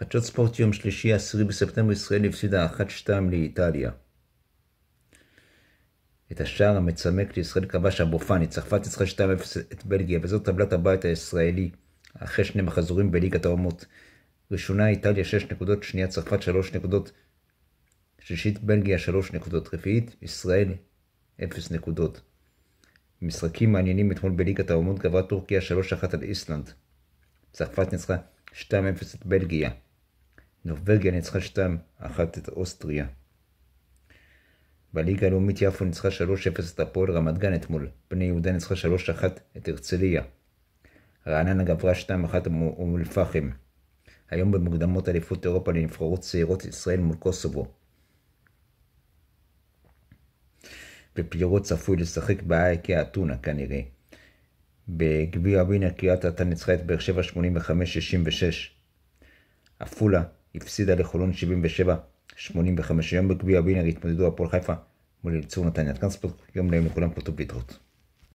חדשות ספורט יום שלישי, 10 בספטמבר, ישראל הפסידה 1-2 לאיטליה. את השער המצמק לישראל כבש אבו פאני, צרפת ניצחה 2-0 את בלגיה, וזאת טבלת הבית הישראלי, אחרי שני מחזורים בליגת האומות. ראשונה איטליה 6 נקודות, שנייה צרפת 3 נקודות, שלישית בלגיה 3 נקודות, רביעית ישראל 0 נקודות. משחקים מעניינים אתמול בליגת האומות גברה טורקיה 3-1 על איסלנד. צרפת ניצחה 2-0 את בלגיה. נורבגיה ניצחה שתיים אחת את אוסטריה. בליגה הלאומית יפו ניצחה 3-0 את הפועל רמת גן אתמול. בני יהודה ניצחה 3-1 את הרצליה. רעננה גברה 2-1 אום אל-פחם. היום במוקדמות אליפות אירופה לנבחרות צעירות ישראל מול קוסובו. ופיירו צפוי לשחק באייקה אתונה כנראה. בגביע ווינר קריית אתא ניצחה את באר שבע 85-66. עפולה הפסידה לחולון 77-85. יום בגביע הבינר, התמודדו הפועל חיפה מול אליצור נתניה. כאן ספורט, יום נעים לכולם, פה טוב להתראות.